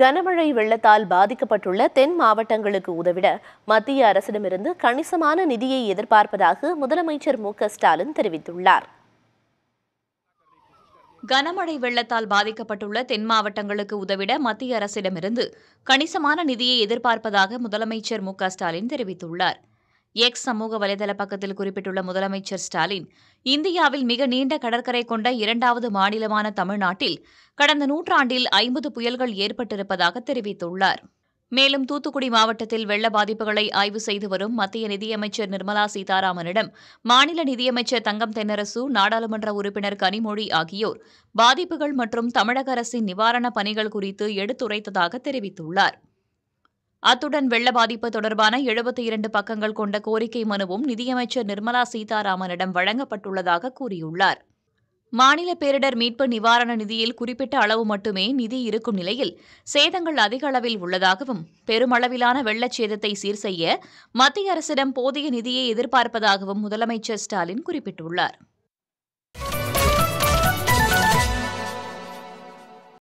கனமழை வெள்ளத்தால் பாதிக்கப்பட்டுள்ள தென் மாவட்டங்களுக்கு உதவிட மத்திய அரசிடமிருந்து கணிசமான நிதியை எதிர்பார்ப்பதாக முதலமைச்சர் மு ஸ்டாலின் தெரிவித்துள்ளார் கனமழை வெள்ளத்தால் பாதிக்கப்பட்டுள்ள தென் மாவட்டங்களுக்கு உதவிட மத்திய அரசிடமிருந்து கணிசமான நிதியை எதிர்பார்ப்பதாக முதலமைச்சர் மு ஸ்டாலின் தெரிவித்துள்ளார் எக்ஸ் சமூக வலைதள பக்கத்தில் குறிப்பிட்டுள்ள முதலமைச்சர் ஸ்டாலின் இந்தியாவில் மிக நீண்ட கடற்கரை கொண்ட இரண்டாவது மாநிலமான தமிழ்நாட்டில் கடந்த நூற்றாண்டில் ஐம்பது புயல்கள் ஏற்பட்டிருப்பதாக தெரிவித்துள்ளார் மேலும் தூத்துக்குடி மாவட்டத்தில் வெள்ள பாதிப்புகளை ஆய்வு செய்து வரும் மத்திய நிதியமைச்சர் நிர்மலா சீதாராமனிடம் மாநில நிதியமைச்சர் தங்கம் தென்னரசு நாடாளுமன்ற உறுப்பினர் கனிமொழி ஆகியோர் பாதிப்புகள் மற்றும் தமிழக அரசின் நிவாரணப் பணிகள் குறித்து எடுத்துரைத்ததாக தெரிவித்துள்ளாா் அத்துடன் வெள்ள பாதிப்பு தொடர்பான எழுபத்தி இரண்டு பக்கங்கள் கொண்ட கோரிக்கை மனுவும் நிதியமைச்சர் நிர்மலா சீதாராமனிடம் வழங்கப்பட்டுள்ளதாக கூறியுள்ளார் மாநில பேரிடர் மீட்பு நிவாரண நிதியில் குறிப்பிட்ட அளவு மட்டுமே நிதி இருக்கும் நிலையில் சேதங்கள் அதிக அளவில் உள்ளதாகவும் பெருமளவிலான வெள்ளச் சேதத்தை சீர் செய்ய மத்திய அரசிடம் போதிய நிதியை எதிர்பார்ப்பதாகவும் முதலமைச்சர் ஸ்டாலின் குறிப்பிட்டுள்ளார்